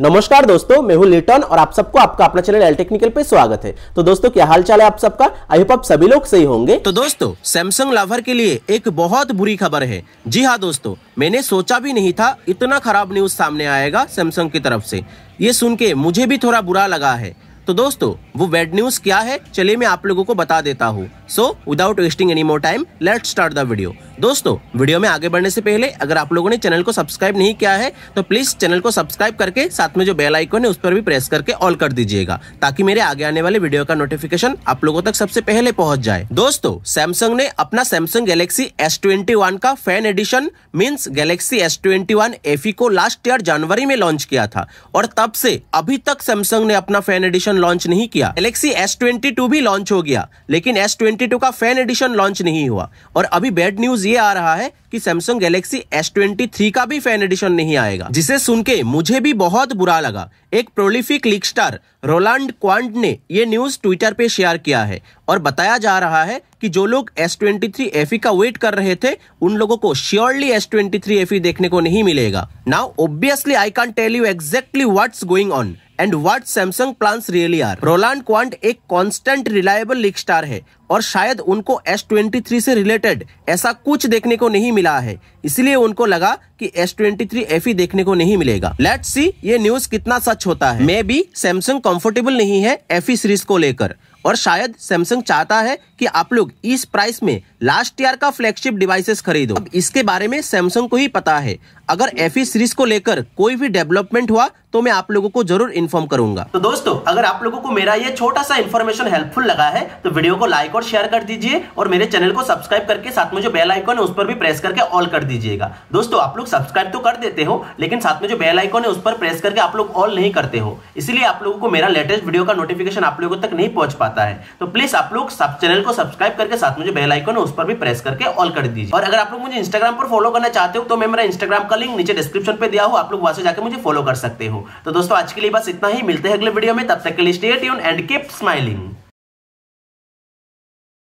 नमस्कार दोस्तों मैं हूं लिटन और आप सबको आपका अपना चैनल एल टेक्निकल पे स्वागत है तो दोस्तों क्या हाल चाल है आप सबका आई होप आप सभी लोग सही होंगे तो दोस्तों सैमसंग लाभर के लिए एक बहुत बुरी खबर है जी हाँ दोस्तों मैंने सोचा भी नहीं था इतना खराब न्यूज सामने आएगा सैमसंग की तरफ से ये सुन के मुझे भी थोड़ा बुरा लगा है तो दोस्तों वो बैड न्यूज क्या है चलिए मैं आप लोगों को बता देता हूँ so without wasting any more time let start video video दोस्तों वीडियो में आगे बढ़ने से पहले अगर आप लोगों ने चैनल को सब्सक्राइब नहीं किया है तो प्लीज चैनल को सब्सक्राइब करके साथ में जो बेल आइकन है उस पर भी प्रेस करके ऑल कर दीजिएगा ताकि मेरे आगे आने वाले वीडियो का नोटिफिकेशन आप लोगों तक सबसे पहले पहुंच जाए दोस्तों सैमसंग ने अपना सैमसंग गैलेक्सी एस का fan edition means Galaxy S twenty को लास्ट ईयर जनवरी में लॉन्च किया था और तब से अभी तक सैमसंग ने अपना फैन एडिशन लॉन्च नहीं किया किया गैलेक्सी एस ट्वेंटी टू भी लॉन्च हो गया लेकिन एस ट्वेंटी टू का फैन एडिशन लॉन्च नहीं हुआ और अभी बैड न्यूज ये आ रहा है कि Samsung Galaxy S twenty three का भी फैन एडिशन नहीं आएगा जिसे सुन के मुझे भी बहुत बुरा लगा एक prolific leak star Roland Quandt ने ये न्यूज ट्विटर पे शेयर किया है और बताया जा रहा है कि जो लोग एस ट्वेंटी थ्री एफ का वेट कर रहे थे उन लोगों को surely S twenty three F देखने को नहीं मिलेगा now obviously I can tell you exactly what's going on and what Samsung plans really are Roland Quandt एक कांस्टेंट रिलायबल लीक स्टार है और शायद उनको S23 से रिलेटेड ऐसा कुछ देखने को नहीं मिला है इसलिए उनको लगा कि S23 FE देखने को नहीं मिलेगा लेट्स सी ये न्यूज कितना सच होता है मे बी सैमसंग कंफर्टेबल नहीं है FE सीरीज को लेकर और शायद सैमसंग चाहता है कि आप लोग इस प्राइस में लास्ट ईयर का फ्लैगशिप डिवाइसेस खरीदो अब इसके बारे में सैमसंग को ही पता है अगर एफ सीरीज e को लेकर कोई भी डेवलपमेंट हुआ तो मैं आप लोगों को जरूर इन्फॉर्म करूंगा तो दोस्तों अगर आप लोगों को मेरा ये छोटा सा इन्फॉर्मेशन हेल्पफुल लगा है तो वीडियो को लाइक और शेयर कर दीजिए और मेरे चैनल को सब्सक्राइब करके साथ में जो बेल आइकॉन है उस पर भी प्रेस करके ऑल कर दीजिएगा दोस्तों आप लोग सब्सक्राइब तो कर देते हो लेकिन साथ में जो बेल आइकॉन है उस पर प्रेस करके आप लोग ऑल नहीं करते हो इसलिए आप लोगों को मेरा लेटेस्ट वीडियो का नोटिफिकेशन आप लोगों तक नहीं पहुंच पाता है तो प्लीज आप लोग सब चैनल को सब्सक्राइब करके साथ में जो बेल आइकॉन है उस पर भी प्रेस करके ऑल कर दीजिए और अगर आप लोग मुझे इंस्टाग्राम पर फॉलो करना चाहते हो तो मैं मेरा इंस्टाग्राम का लिंक नीचे डिस्क्रिप्शन पे दिया हूं आप लोग वहां से जाकर मुझे फॉलो कर सकते हो तो दोस्तों आज के लिए बस इतना ही मिलते हैं अगले वीडियो में तब तक के लिए stay tune and keep smiling